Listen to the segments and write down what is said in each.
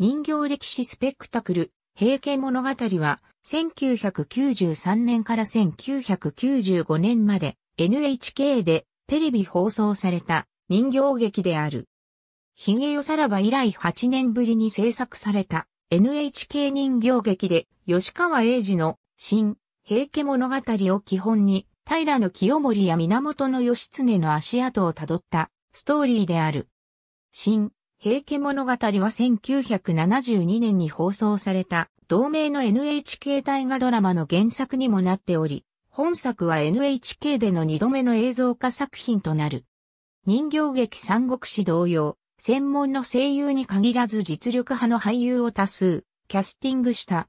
人形歴史スペクタクル、平家物語は、1993年から1995年まで NHK でテレビ放送された人形劇である。ヒゲよさらば以来8年ぶりに制作された NHK 人形劇で吉川英治の新平家物語を基本に平の清盛や源義経の足跡をたどったストーリーである。新平家物語は1972年に放送された同名の NHK 大河ドラマの原作にもなっており、本作は NHK での2度目の映像化作品となる。人形劇三国志同様、専門の声優に限らず実力派の俳優を多数、キャスティングした。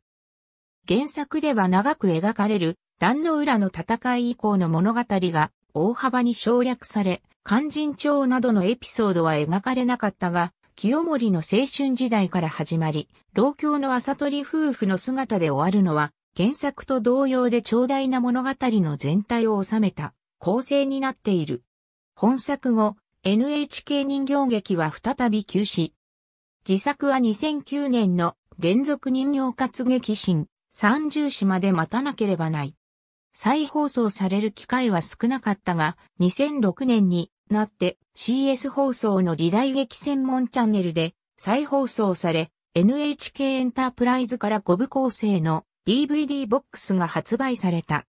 原作では長く描かれる、壇の浦の戦い以降の物語が大幅に省略され、肝心帳などのエピソードは描かれなかったが、清盛の青春時代から始まり、老教の朝取夫婦の姿で終わるのは、原作と同様で長大な物語の全体を収めた構成になっている。本作後、NHK 人形劇は再び休止。自作は2009年の連続人形活劇新30市まで待たなければない。再放送される機会は少なかったが、2006年になって CS 放送の時代劇専門チャンネルで再放送され NHK エンタープライズから5部構成の DVD ボックスが発売された。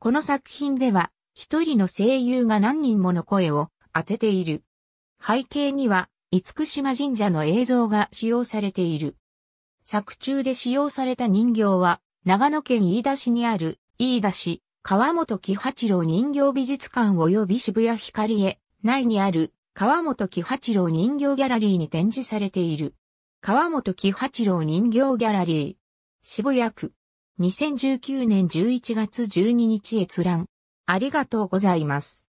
この作品では一人の声優が何人もの声を当てている。背景には五福島神社の映像が使用されている。作中で使用された人形は長野県飯田市にある飯田市川本喜八郎人形美術館及び渋谷光へ内にある川本喜八郎人形ギャラリーに展示されている。川本喜八郎人形ギャラリー。渋谷区。2019年11月12日閲覧。ありがとうございます。